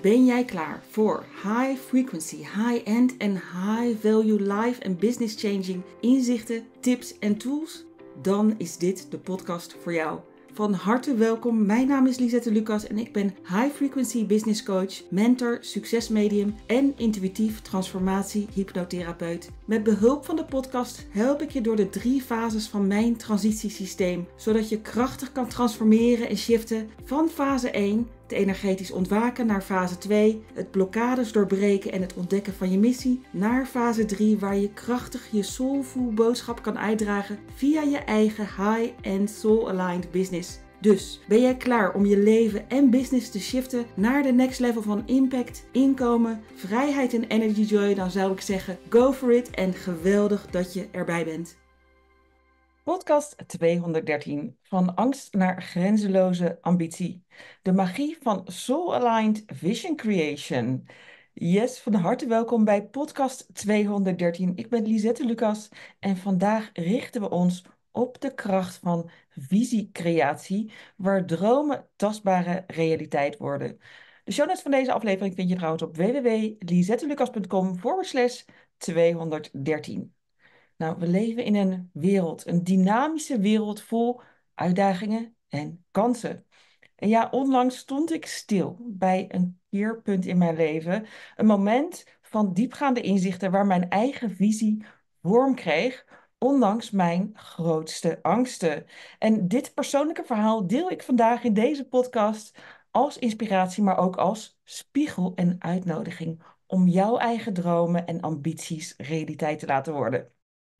Ben jij klaar voor high frequency, high end en high value life en business changing inzichten, tips en tools? Dan is dit de podcast voor jou. Van harte welkom. Mijn naam is Lisette Lucas en ik ben high frequency business coach, mentor, succesmedium en intuïtief transformatie hypnotherapeut. Met behulp van de podcast help ik je door de drie fases van mijn transitiesysteem, zodat je krachtig kan transformeren en shiften van fase 1 het energetisch ontwaken naar fase 2, het blokkades doorbreken en het ontdekken van je missie, naar fase 3 waar je krachtig je soulful boodschap kan uitdragen via je eigen high-end soul-aligned business. Dus ben jij klaar om je leven en business te shiften naar de next level van impact, inkomen, vrijheid en energy joy? Dan zou ik zeggen: go for it en geweldig dat je erbij bent. Podcast 213 van angst naar grenzeloze ambitie. De magie van soul-aligned vision creation. Yes, van harte welkom bij podcast 213. Ik ben Lisette Lucas en vandaag richten we ons op de kracht van visiecreatie, waar dromen tastbare realiteit worden. De show notes van deze aflevering vind je trouwens op www.lisettelucas.com 213. Nou, we leven in een wereld, een dynamische wereld vol uitdagingen en kansen. En ja, onlangs stond ik stil bij een keerpunt in mijn leven. Een moment van diepgaande inzichten waar mijn eigen visie vorm kreeg, ondanks mijn grootste angsten. En dit persoonlijke verhaal deel ik vandaag in deze podcast als inspiratie, maar ook als spiegel en uitnodiging om jouw eigen dromen en ambities realiteit te laten worden.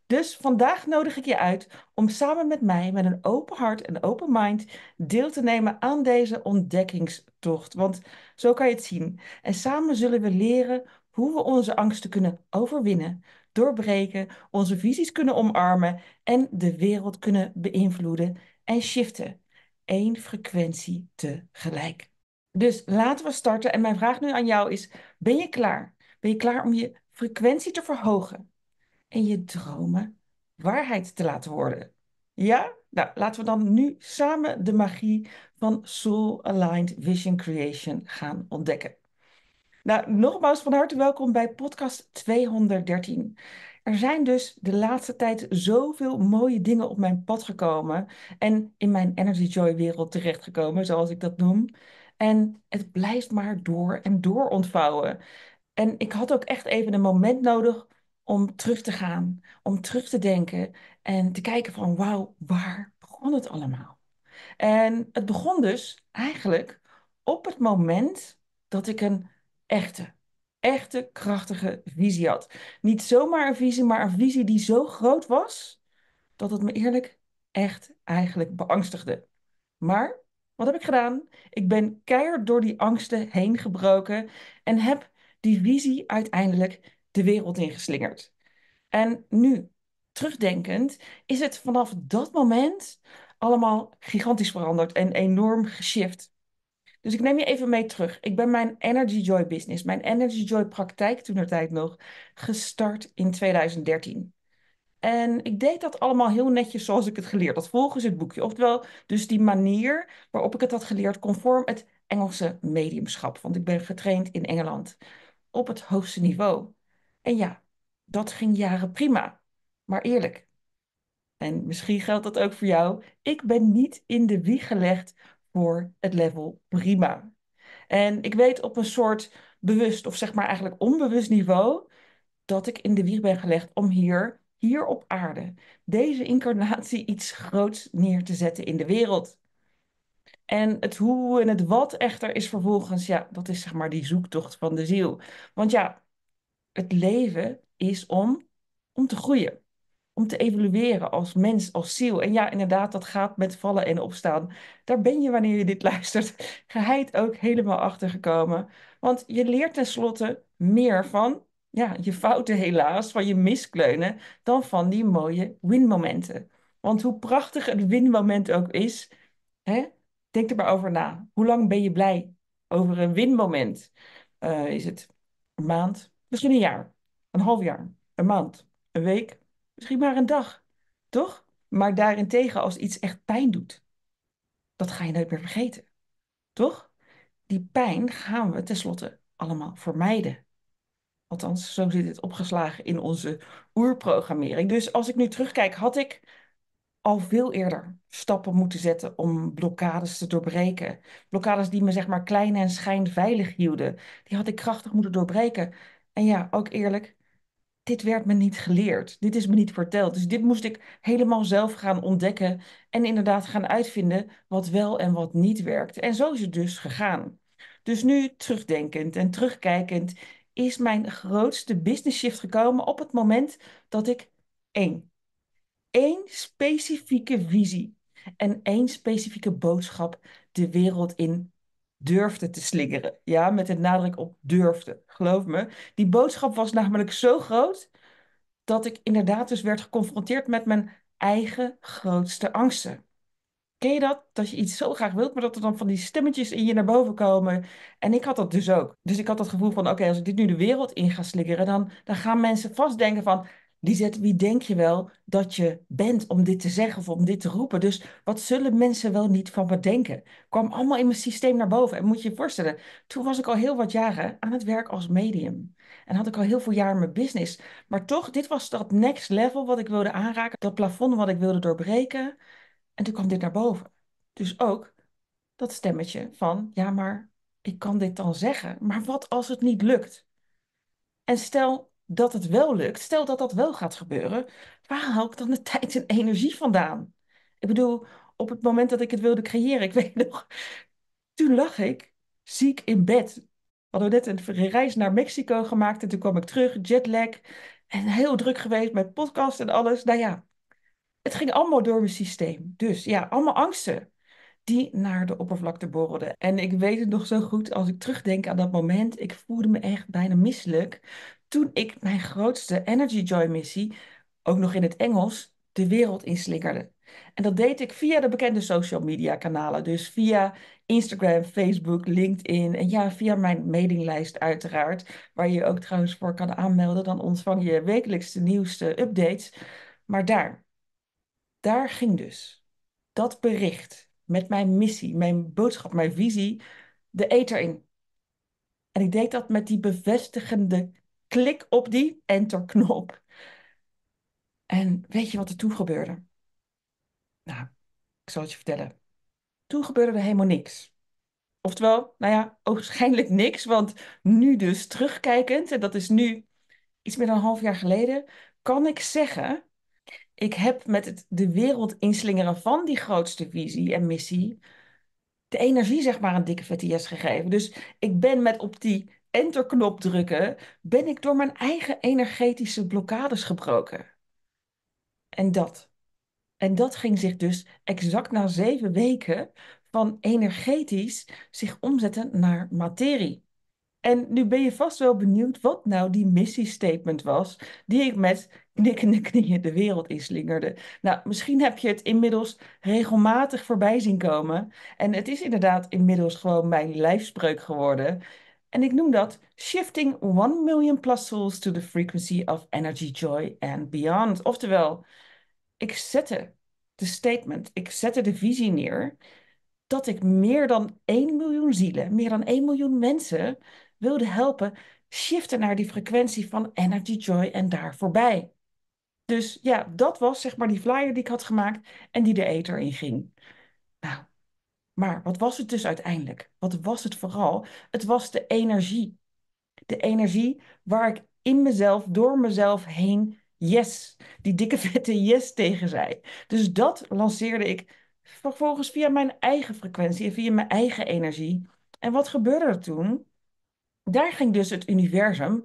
Dus vandaag nodig ik je uit om samen met mij met een open hart en open mind deel te nemen aan deze ontdekkingstocht. Want zo kan je het zien. En samen zullen we leren hoe we onze angsten kunnen overwinnen, doorbreken, onze visies kunnen omarmen en de wereld kunnen beïnvloeden en shiften. Eén frequentie tegelijk. Dus laten we starten. En mijn vraag nu aan jou is: ben je klaar? Ben je klaar om je frequentie te verhogen? en je dromen waarheid te laten worden. Ja? Nou, laten we dan nu samen de magie van Soul Aligned Vision Creation gaan ontdekken. Nou, nogmaals van harte welkom bij podcast 213. Er zijn dus de laatste tijd zoveel mooie dingen op mijn pad gekomen en in mijn Energy Joy wereld terechtgekomen, zoals ik dat noem. En het blijft maar door en door ontvouwen. En ik had ook echt even een moment nodig om terug te gaan, om terug te denken en te kijken van wauw, waar begon het allemaal? En het begon dus eigenlijk op het moment dat ik een echte, echte krachtige visie had. Niet zomaar een visie, maar een visie die zo groot was dat het me eerlijk echt eigenlijk beangstigde. Maar wat heb ik gedaan? Ik ben keihard door die angsten heen gebroken en heb die visie uiteindelijk de wereld ingeslingerd. En nu, terugdenkend, is het vanaf dat moment allemaal gigantisch veranderd en enorm geshift. Dus ik neem je even mee terug. Ik ben mijn Energy Joy business, mijn Energy Joy praktijk toen er tijd nog, gestart in 2013. En ik deed dat allemaal heel netjes zoals ik het geleerd had, volgens het boekje. Oftewel, dus die manier waarop ik het had geleerd, conform het Engelse mediumschap. Want ik ben getraind in Engeland op het hoogste niveau. En ja, dat ging jaren prima. Maar eerlijk, en misschien geldt dat ook voor jou, ik ben niet in de wieg gelegd voor het level prima. En ik weet op een soort bewust, of zeg maar eigenlijk onbewust niveau, dat ik in de wieg ben gelegd om hier, hier op aarde, deze incarnatie iets groots neer te zetten in de wereld. En het hoe en het wat echter is vervolgens, ja, dat is zeg maar die zoektocht van de ziel. Want ja, het leven is om, om te groeien. Om te evolueren als mens, als ziel. En ja, inderdaad, dat gaat met vallen en opstaan. Daar ben je wanneer je dit luistert. Geheid ook helemaal achtergekomen. Want je leert tenslotte meer van ja, je fouten, helaas, van je miskleunen, dan van die mooie winmomenten. Want hoe prachtig het winmoment ook is, hè, denk er maar over na. Hoe lang ben je blij over een winmoment? Eh, is het een maand, Misschien een jaar, een half jaar, een maand, een week, misschien maar een dag. Toch? Maar daarentegen, als iets echt pijn doet, dat ga je nooit meer vergeten. Toch? Die pijn gaan we tenslotte allemaal vermijden. Althans, zo zit het opgeslagen in onze oerprogrammering. Dus als ik nu terugkijk, had ik al veel eerder stappen moeten zetten om blokkades te doorbreken. Blokkades die me zeg maar klein en schijnveilig hielden, die had ik krachtig moeten doorbreken. En ja, ook eerlijk, dit werd me niet geleerd. Dit is me niet verteld. Dus dit moest ik helemaal zelf gaan ontdekken en inderdaad gaan uitvinden wat wel en wat niet werkt. En zo is het dus gegaan. Dus nu terugdenkend en terugkijkend is mijn grootste business shift gekomen op het moment dat ik één, één specifieke visie en één specifieke boodschap de wereld in durfde te slingeren. Ja, met de nadruk op durfde, geloof me. Die boodschap was namelijk zo groot dat ik inderdaad dus werd geconfronteerd met mijn eigen grootste angsten. Ken je dat? Dat je iets zo graag wilt, maar dat er dan van die stemmetjes in je naar boven komen. En ik had dat dus ook. Dus ik had dat gevoel van, oké, als ik dit nu de wereld in ga slikkeren, dan, dan gaan mensen vast denken van, Lisette, wie denk je wel dat je bent om dit te zeggen of om dit te roepen? Dus wat zullen mensen wel niet van me denken? Kwam allemaal in mijn systeem naar boven. En moet je je voorstellen, toen was ik al heel wat jaren aan het werk als medium. En had ik al heel veel jaren mijn business. Maar toch, dit was dat next level wat ik wilde aanraken. Dat plafond wat ik wilde doorbreken. En toen kwam dit naar boven. Dus ook dat stemmetje van, ja maar ik kan dit dan zeggen. Maar wat als het niet lukt? En stel, dat het wel lukt, stel dat dat wel gaat gebeuren, waar haal ik dan de tijd en energie vandaan? Ik bedoel, op het moment dat ik het wilde creëren, ik weet nog, toen lag ik ziek in bed. Hadden we net een reis naar Mexico gemaakt en toen kwam ik terug, jetlag. En heel druk geweest met podcast en alles. Nou ja, het ging allemaal door mijn systeem. Dus ja, allemaal angsten die naar de oppervlakte borrelden. En ik weet het nog zo goed als ik terugdenk aan dat moment. Ik voelde me echt bijna misselijk toen ik mijn grootste Energy Joy missie, ook nog in het Engels, de wereld inslingerde. En dat deed ik via de bekende social media kanalen. Dus via Instagram, Facebook, LinkedIn en ja, via mijn mailinglijst uiteraard. Waar je, je ook trouwens voor kan aanmelden. Dan ontvang je wekelijks de nieuwste updates. Maar daar, daar ging dus dat bericht met mijn missie, mijn boodschap, mijn visie, de eter in. En ik deed dat met die bevestigende Klik op die enterknop. En weet je wat er toen gebeurde? Nou, ik zal het je vertellen. Toen gebeurde er helemaal niks. Oftewel, nou ja, waarschijnlijk niks, want nu dus terugkijkend, en dat is nu iets meer dan een half jaar geleden, kan ik zeggen, ik heb met het de wereld inslingeren van die grootste visie en missie, de energie zeg maar een dikke vette gegeven. Dus ik ben met op die enterknop drukken, ben ik door mijn eigen energetische blokkades gebroken. En dat. En dat ging zich dus exact na zeven weken van energetisch zich omzetten naar materie. En nu ben je vast wel benieuwd wat nou die missiestatement was die ik met knikkende knieën de wereld inslingerde. Nou, misschien heb je het inmiddels regelmatig voorbij zien komen. En het is inderdaad inmiddels gewoon mijn lijfspreuk geworden. En ik noem dat Shifting 1 Million Plus Souls to the Frequency of Energy, Joy and Beyond. Oftewel, ik zette de statement, ik zette de visie neer dat ik meer dan 1 miljoen zielen, meer dan 1 miljoen mensen wilde helpen shiften naar die frequentie van energy, joy en daar voorbij. Dus ja, dat was zeg maar die flyer die ik had gemaakt en die de ether in ging. Nou, maar wat was het dus uiteindelijk? Wat was het vooral? Het was de energie. De energie waar ik in mezelf, door mezelf heen, yes, die dikke vette yes tegen zei. Dus dat lanceerde ik vervolgens via mijn eigen frequentie en via mijn eigen energie. En wat gebeurde er toen? Daar ging dus het universum,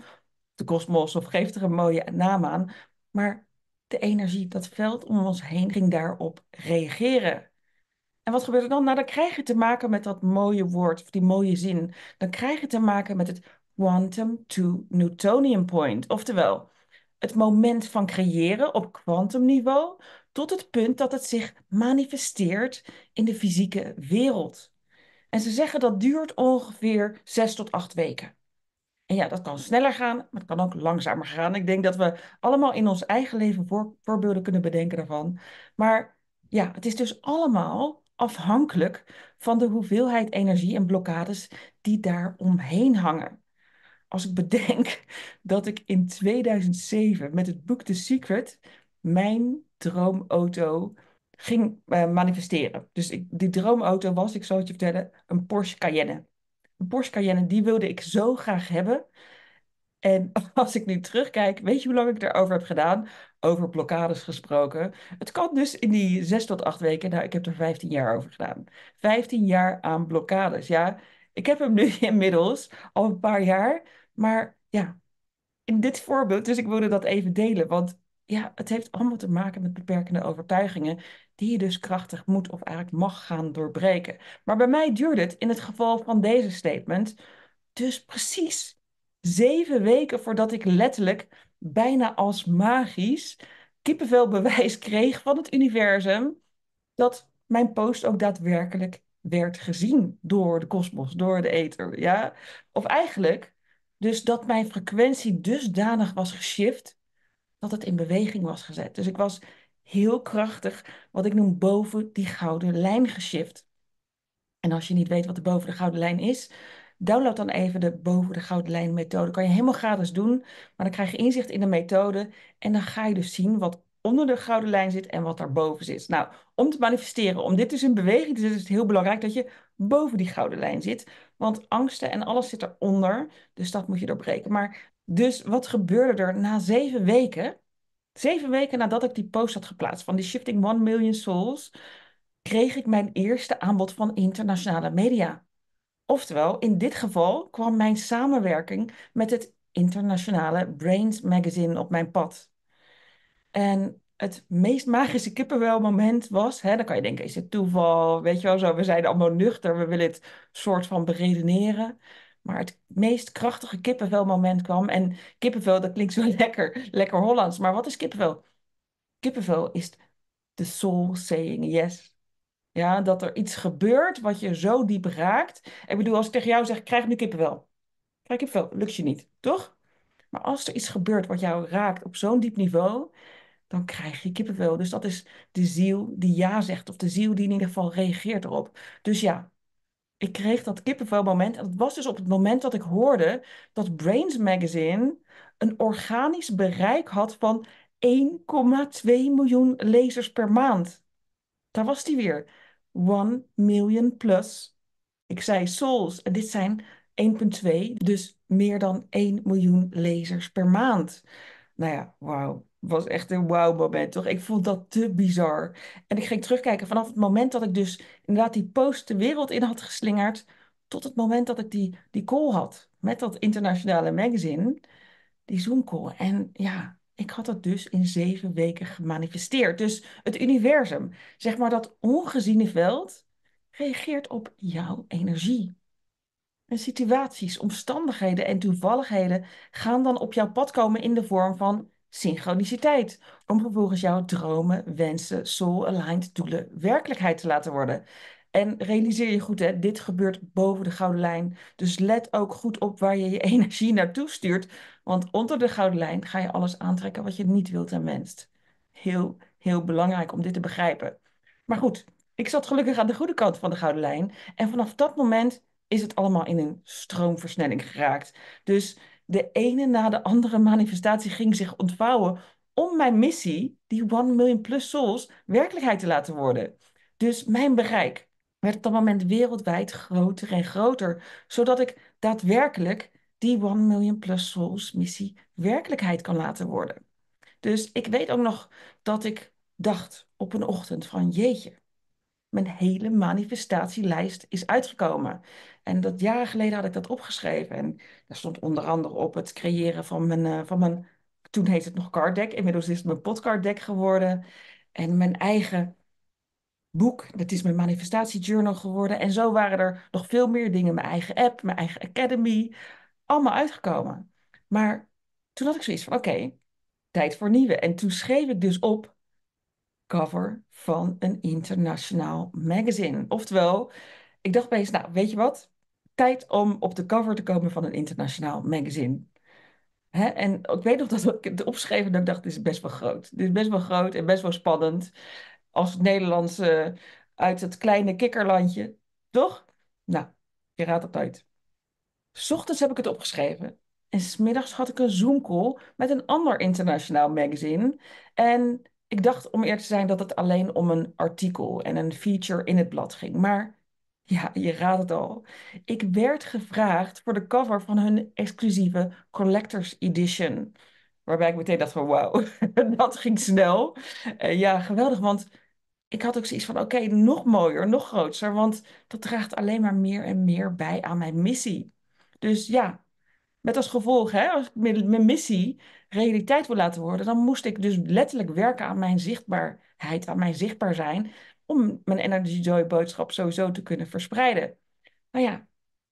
de kosmos of geeft er een mooie naam aan, maar de energie, dat veld om ons heen ging daarop reageren. En wat gebeurt er dan? Nou, dan krijg je te maken met dat mooie woord, of die mooie zin. Dan krijg je te maken met het quantum to Newtonian point. Oftewel, het moment van creëren op kwantumniveau tot het punt dat het zich manifesteert in de fysieke wereld. En ze zeggen dat duurt ongeveer zes tot acht weken. En ja, dat kan sneller gaan, maar het kan ook langzamer gaan. Ik denk dat we allemaal in ons eigen leven voorbeelden kunnen bedenken daarvan. Maar ja, het is dus allemaal afhankelijk van de hoeveelheid energie en blokkades die daar omheen hangen. Als ik bedenk dat ik in 2007 met het boek The Secret mijn droomauto ging eh, manifesteren. Dus die droomauto was, ik zal het je vertellen, een Porsche Cayenne. Een Porsche Cayenne, die wilde ik zo graag hebben en als ik nu terugkijk, weet je hoe lang ik erover heb gedaan? Over blokkades gesproken. Het kan dus in die zes tot acht weken. Nou, ik heb er 15 jaar over gedaan. Vijftien jaar aan blokkades. Ja, ik heb hem nu inmiddels al een paar jaar. Maar ja, in dit voorbeeld, dus ik wilde dat even delen. Want ja, het heeft allemaal te maken met beperkende overtuigingen. Die je dus krachtig moet of eigenlijk mag gaan doorbreken. Maar bij mij duurde het in het geval van deze statement. Dus precies Zeven weken voordat ik letterlijk bijna als magisch kippenvel bewijs kreeg van het universum dat mijn post ook daadwerkelijk werd gezien door de kosmos, door de ether. Ja? Of eigenlijk, dus dat mijn frequentie dusdanig was geshift dat het in beweging was gezet. Dus ik was heel krachtig, wat ik noem boven die gouden lijn geshift. En als je niet weet wat er boven de gouden lijn is, Download dan even de Boven de gouden lijn methode. Kan je helemaal gratis doen, maar dan krijg je inzicht in de methode. En dan ga je dus zien wat onder de gouden lijn zit en wat daarboven zit. Nou, om te manifesteren, om dit dus in beweging te zetten, is het heel belangrijk dat je boven die gouden lijn zit. Want angsten en alles zit eronder, dus dat moet je doorbreken. Maar dus wat gebeurde er na zeven weken? Zeven weken nadat ik die post had geplaatst van die Shifting 1 Million Souls, kreeg ik mijn eerste aanbod van internationale media. Oftewel, in dit geval kwam mijn samenwerking met het internationale Brains Magazine op mijn pad. En het meest magische kippenwelmoment was, hè, dan kan je denken, is het toeval? Weet je wel, zo, we zijn allemaal nuchter, we willen het soort van beredeneren. Maar het meest krachtige kippenvelmoment kwam. En kippenvel, dat klinkt zo lekker, lekker Hollands. Maar wat is kippenvel? Kippenvel is de soul saying yes ja, dat er iets gebeurt wat je zo diep raakt. Ik bedoel, als ik tegen jou zeg, krijg nu kippenwel. Krijg kippenwel, lukt je niet, toch? Maar als er iets gebeurt wat jou raakt op zo'n diep niveau, dan krijg je kippenvel. Dus dat is de ziel die ja zegt, of de ziel die in ieder geval reageert erop. Dus ja, ik kreeg dat moment En dat was dus op het moment dat ik hoorde dat Brains Magazine een organisch bereik had van 1,2 miljoen lezers per maand. Daar was die weer. 1 million plus. Ik zei souls, en dit zijn 1,2, dus meer dan 1 miljoen lezers per maand. Nou ja, wauw. Was echt een wauw moment, toch? Ik vond dat te bizar. En ik ging terugkijken vanaf het moment dat ik dus inderdaad die post de wereld in had geslingerd, tot het moment dat ik die, die call had met dat internationale magazine, die Zoom call. En ja, ik had dat dus in zeven weken gemanifesteerd. Dus het universum, zeg maar dat ongeziene veld, reageert op jouw energie. En situaties, omstandigheden en toevalligheden gaan dan op jouw pad komen in de vorm van synchroniciteit. Om vervolgens jouw dromen, wensen, soul-aligned doelen werkelijkheid te laten worden. En realiseer je goed, hè, dit gebeurt boven de gouden lijn. Dus let ook goed op waar je je energie naartoe stuurt. Want onder de gouden lijn ga je alles aantrekken wat je niet wilt en wenst. Heel, heel belangrijk om dit te begrijpen. Maar goed, ik zat gelukkig aan de goede kant van de gouden lijn. En vanaf dat moment is het allemaal in een stroomversnelling geraakt. Dus de ene na de andere manifestatie ging zich ontvouwen om mijn missie, die 1 miljoen plus souls, werkelijkheid te laten worden. Dus mijn bereik, werd op dat moment wereldwijd groter en groter, zodat ik daadwerkelijk die One Million Plus Souls missie werkelijkheid kan laten worden. Dus ik weet ook nog dat ik dacht op een ochtend van jeetje, mijn hele manifestatielijst is uitgekomen. En dat jaren geleden had ik dat opgeschreven. En daar stond onder andere op het creëren van mijn, eh, van mijn toen heette het nog card deck, inmiddels is het mijn podcast deck geworden. En mijn eigen boek. Dat is mijn manifestatiejournal geworden. En zo waren er nog veel meer dingen. Mijn eigen app, mijn eigen academy. Allemaal uitgekomen. Maar toen had ik zoiets van, oké, tijd voor nieuwe. En toen schreef ik dus op cover van een internationaal magazine. Oftewel, ik dacht opeens, nou, weet je wat? Tijd om op de cover te komen van een internationaal magazine. Hè? En ik weet nog dat ik het opschreef en dat ik dacht, dit is best wel groot. Dit is best wel groot en best wel spannend als Nederlandse eh, uit het kleine kikkerlandje. Toch? Nou, je raadt het uit. S ochtends heb ik het opgeschreven. En smiddags had ik een Zoom-call met een ander internationaal magazine. En ik dacht, om eerlijk te zijn, dat het alleen om een artikel en een feature in het blad ging. Maar ja, je raadt het al. Ik werd gevraagd voor de cover van hun exclusieve Collectors Edition. Waarbij ik meteen dacht van wauw, dat ging snel. Eh, ja, geweldig, want ik had ook zoiets van: oké, nog mooier, nog groter. Want dat draagt alleen maar meer en meer bij aan mijn missie. Dus ja, met als gevolg, hè, als ik mijn missie realiteit wil laten worden, dan moest ik dus letterlijk werken aan mijn zichtbaarheid, aan mijn zichtbaar zijn. Om mijn Energy boodschap sowieso te kunnen verspreiden. Nou ja,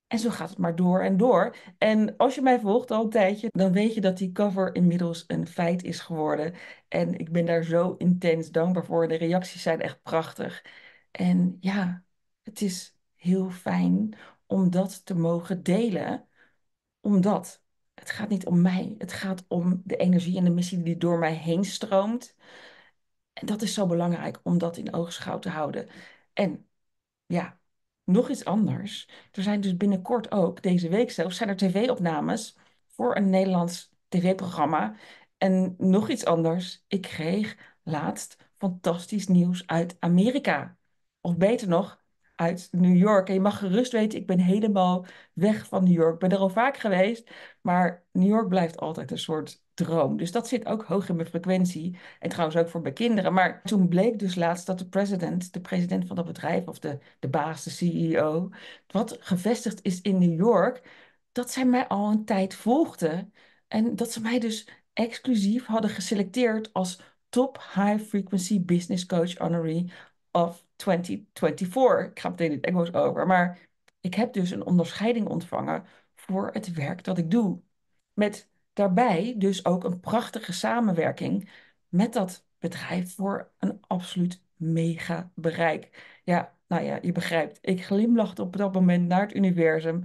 en zo gaat het maar door en door. En als je mij volgt al een tijdje, dan weet je dat die cover inmiddels een feit is geworden. En ik ben daar zo intens dankbaar voor. De reacties zijn echt prachtig. En ja, het is heel fijn om dat te mogen delen. Omdat het gaat niet om mij. Het gaat om de energie en de missie die door mij heen stroomt. En dat is zo belangrijk om dat in oogschouw te houden. En ja, nog iets anders. Er zijn dus binnenkort ook, deze week zelf zijn er tv-opnames voor een Nederlands tv-programma. En nog iets anders, ik kreeg laatst fantastisch nieuws uit Amerika. Of beter nog, uit New York. En je mag gerust weten, ik ben helemaal weg van New York. Ik ben er al vaak geweest, maar New York blijft altijd een soort droom. Dus dat zit ook hoog in mijn frequentie. En trouwens ook voor mijn kinderen. Maar toen bleek dus laatst dat de president, de president van dat bedrijf, of de, de baas, de CEO, wat gevestigd is in New York, dat zij mij al een tijd volgden. En dat ze mij dus exclusief hadden geselecteerd als top high frequency business coach honoree of 2024. Ik ga meteen in het Engels over. Maar ik heb dus een onderscheiding ontvangen voor het werk dat ik doe. Met daarbij dus ook een prachtige samenwerking met dat bedrijf voor een absoluut mega bereik. Ja, nou ja, je begrijpt. Ik glimlachte op dat moment naar het universum.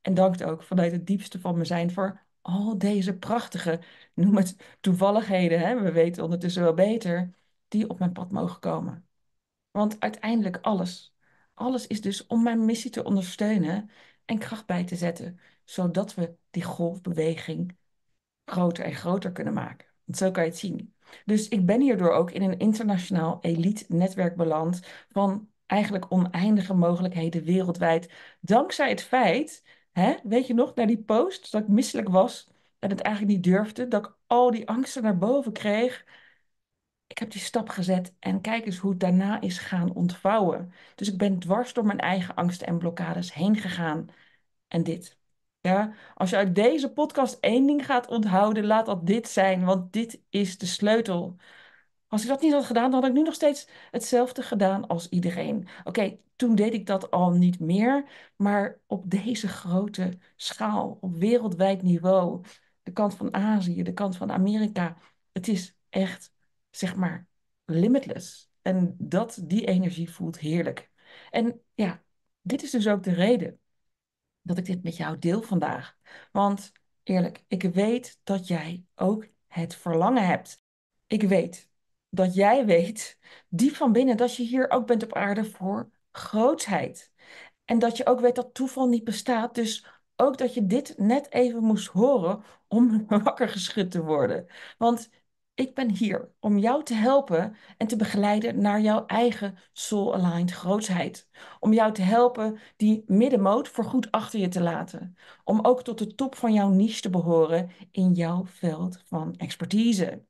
En dankt ook vanuit het diepste van mijn zijn voor al deze prachtige, noem het toevalligheden, hè, we weten ondertussen wel beter, die op mijn pad mogen komen. Want uiteindelijk alles. Alles is dus om mijn missie te ondersteunen en kracht bij te zetten, zodat we die golfbeweging groter en groter kunnen maken. Want zo kan je het zien. Dus ik ben hierdoor ook in een internationaal elite netwerk beland van eigenlijk oneindige mogelijkheden wereldwijd. Dankzij het feit, hè, weet je nog, naar die post dat ik misselijk was en het eigenlijk niet durfde, dat ik al die angsten naar boven kreeg ik heb die stap gezet en kijk eens hoe het daarna is gaan ontvouwen. Dus ik ben dwars door mijn eigen angsten en blokkades heen gegaan. En dit. Ja, als je uit deze podcast één ding gaat onthouden, laat dat dit zijn, want dit is de sleutel. Als ik dat niet had gedaan, dan had ik nu nog steeds hetzelfde gedaan als iedereen. Oké, toen deed ik dat al niet meer, maar op deze grote schaal, op wereldwijd niveau, de kant van Azië, de kant van Amerika, het is echt zeg maar, limitless. En dat, die energie voelt heerlijk. En ja, dit is dus ook de reden dat ik dit met jou deel vandaag. Want eerlijk, ik weet dat jij ook het verlangen hebt. Ik weet dat jij weet, diep van binnen, dat je hier ook bent op aarde voor grootheid. En dat je ook weet dat toeval niet bestaat. Dus ook dat je dit net even moest horen om wakker geschud te worden. Want ik ben hier om jou te helpen en te begeleiden naar jouw eigen soul-aligned grootheid, Om jou te helpen die middenmoot voor goed achter je te laten. Om ook tot de top van jouw niche te behoren in jouw veld van expertise.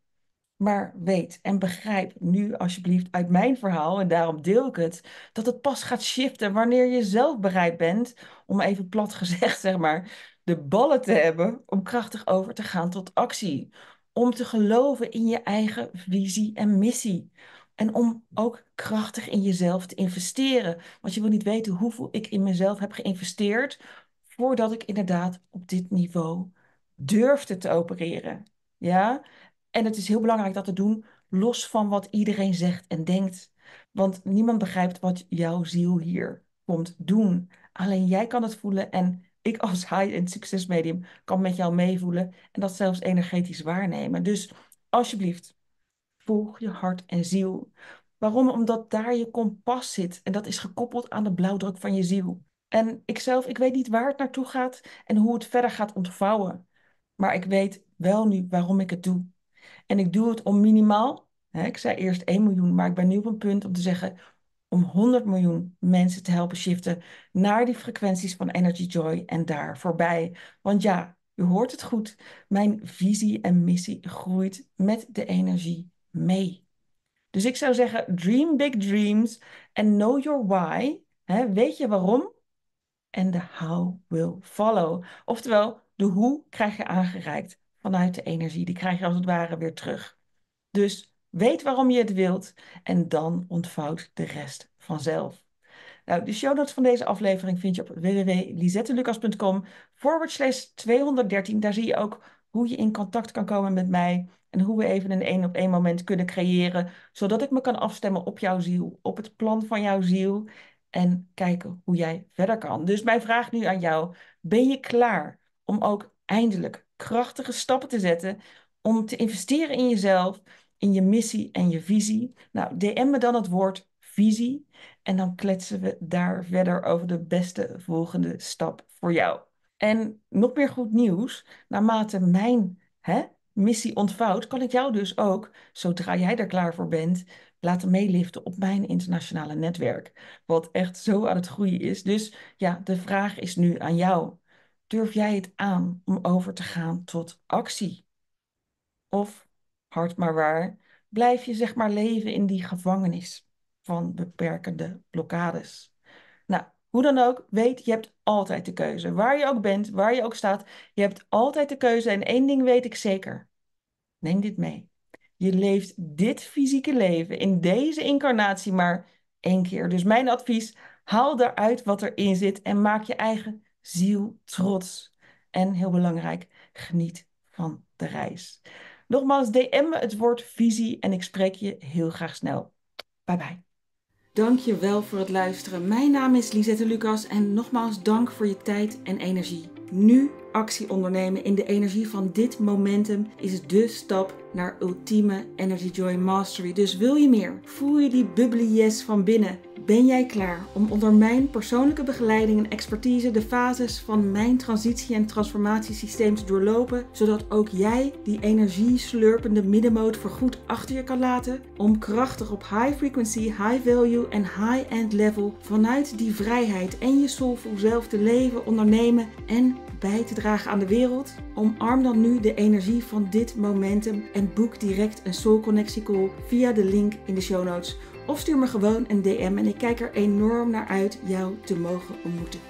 Maar weet en begrijp nu alsjeblieft uit mijn verhaal, en daarom deel ik het, dat het pas gaat shiften wanneer je zelf bereid bent, om even plat gezegd zeg maar, de ballen te hebben om krachtig over te gaan tot actie om te geloven in je eigen visie en missie. En om ook krachtig in jezelf te investeren. Want je wil niet weten hoeveel ik in mezelf heb geïnvesteerd voordat ik inderdaad op dit niveau durfde te opereren. Ja? En het is heel belangrijk dat te doen los van wat iedereen zegt en denkt. Want niemand begrijpt wat jouw ziel hier komt doen. Alleen jij kan het voelen en ik als high-end succesmedium kan met jou meevoelen en dat zelfs energetisch waarnemen. Dus alsjeblieft, volg je hart en ziel. Waarom? Omdat daar je kompas zit en dat is gekoppeld aan de blauwdruk van je ziel. En ikzelf, ik weet niet waar het naartoe gaat en hoe het verder gaat ontvouwen. Maar ik weet wel nu waarom ik het doe. En ik doe het om minimaal, hè, ik zei eerst 1 miljoen, maar ik ben nu op een punt om te zeggen om 100 miljoen mensen te helpen shiften naar die frequenties van Energy Joy en daar voorbij. Want ja, u hoort het goed, mijn visie en missie groeit met de energie mee. Dus ik zou zeggen, dream big dreams en know your why. weet je waarom? En the how will follow. Oftewel, de hoe krijg je aangereikt vanuit de energie. Die krijg je als het ware weer terug. Dus Weet waarom je het wilt en dan ontvouwt de rest vanzelf. Nou, de show notes van deze aflevering vind je op www.lizettelucas.com forward slash 213. Daar zie je ook hoe je in contact kan komen met mij en hoe we even een één op één moment kunnen creëren, zodat ik me kan afstemmen op jouw ziel, op het plan van jouw ziel en kijken hoe jij verder kan. Dus mijn vraag nu aan jou, ben je klaar om ook eindelijk krachtige stappen te zetten om te investeren in jezelf? in je missie en je visie. Nou, DM me dan het woord visie en dan kletsen we daar verder over de beste volgende stap voor jou. En nog meer goed nieuws, naarmate mijn hè, missie ontvouwt, kan ik jou dus ook, zodra jij er klaar voor bent, laten meeliften op mijn internationale netwerk. Wat echt zo aan het groeien is. Dus ja, de vraag is nu aan jou. Durf jij het aan om over te gaan tot actie? Of hard maar waar, blijf je zeg maar leven in die gevangenis van beperkende blokkades. Nou, hoe dan ook, weet je hebt altijd de keuze. Waar je ook bent, waar je ook staat, je hebt altijd de keuze. En één ding weet ik zeker. Neem dit mee. Je leeft dit fysieke leven in deze incarnatie maar één keer. Dus mijn advies, haal eruit wat erin zit en maak je eigen ziel trots. En heel belangrijk, geniet van de reis. Nogmaals, DM me het woord visie en ik spreek je heel graag snel. Bye bye. Dank je wel voor het luisteren. Mijn naam is Lisette Lucas en nogmaals dank voor je tijd en energie. Nu actie ondernemen in de energie van dit momentum is de stap naar ultieme Energy Joy Mastery. Dus wil je meer? Voel je die bubbly yes van binnen? Ben jij klaar om onder mijn persoonlijke begeleiding en expertise de fases van mijn transitie- en transformatiesysteem te doorlopen, zodat ook jij die energie slurpende middenmoot voorgoed achter je kan laten om krachtig op high frequency, high value en high-end level vanuit die vrijheid en je soulful zelf te leven, ondernemen en bij te dragen aan de wereld? Omarm dan nu de energie van dit momentum en boek direct een soul connectie call via de link in de show notes of stuur me gewoon een DM en ik kijk er enorm naar uit jou te mogen ontmoeten.